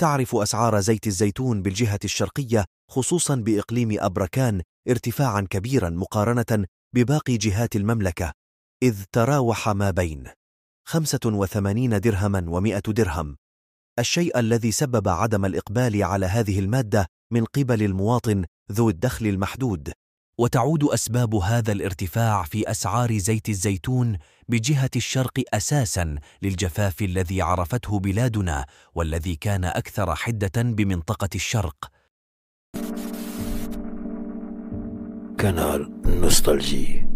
تعرف أسعار زيت الزيتون بالجهة الشرقية خصوصا بإقليم أبركان ارتفاعا كبيرا مقارنة بباقي جهات المملكة إذ تراوح ما بين 85 درهما و100 درهم الشيء الذي سبب عدم الإقبال على هذه المادة من قبل المواطن ذو الدخل المحدود وتعود أسباب هذا الارتفاع في أسعار زيت الزيتون بجهة الشرق أساساً للجفاف الذي عرفته بلادنا والذي كان أكثر حدة بمنطقة الشرق كانال نوستالجي